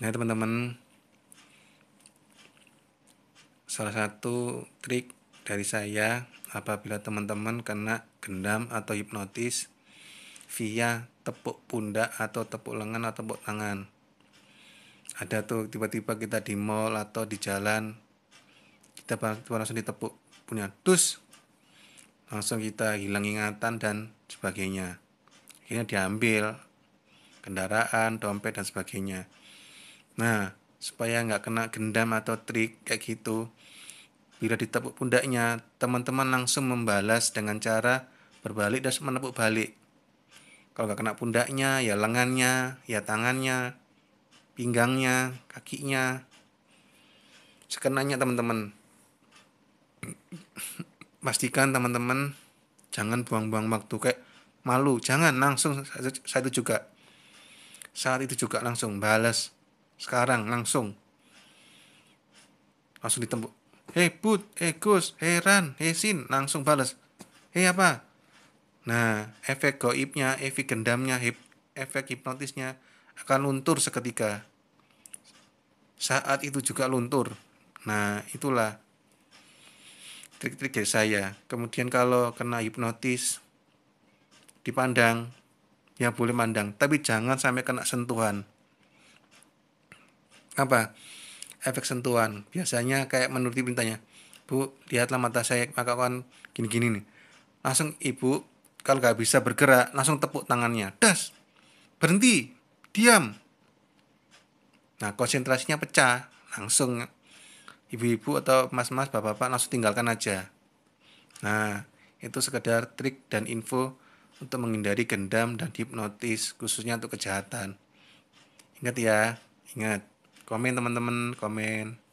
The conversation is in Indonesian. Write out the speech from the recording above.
Nah teman-teman, salah satu trik dari saya apabila teman-teman kena gendam atau hipnotis via tepuk pundak atau tepuk lengan atau tepuk tangan. Ada tuh tiba-tiba kita di mall atau di jalan kita langsung ditepuk punya dus langsung kita hilang ingatan dan sebagainya akhirnya diambil kendaraan dompet dan sebagainya Nah, supaya nggak kena gendam atau trik kayak gitu. Bila ditepuk pundaknya, teman-teman langsung membalas dengan cara berbalik dan menepuk balik. Kalau nggak kena pundaknya, ya lengannya, ya tangannya, pinggangnya, kakinya. Sekenanya teman-teman. Pastikan teman-teman jangan buang-buang waktu kayak malu. Jangan langsung saat itu juga. Saat itu juga langsung balas sekarang langsung langsung ditembuk hei put hei gus hei ran hei sin langsung balas hei apa nah efek goibnya efek gendamnya hip, efek hipnotisnya akan luntur seketika saat itu juga luntur nah itulah trik-trik dari saya kemudian kalau kena hipnotis dipandang ya boleh mandang tapi jangan sampai kena sentuhan apa efek sentuhan biasanya kayak menuruti perintahnya bu lihatlah mata saya maka kan gini-gini nih langsung ibu kalau nggak bisa bergerak langsung tepuk tangannya das berhenti diam nah konsentrasinya pecah langsung ibu-ibu atau mas-mas bapak-bapak langsung tinggalkan aja nah itu sekedar trik dan info untuk menghindari gendam dan hipnotis khususnya untuk kejahatan ingat ya ingat komen teman-teman komen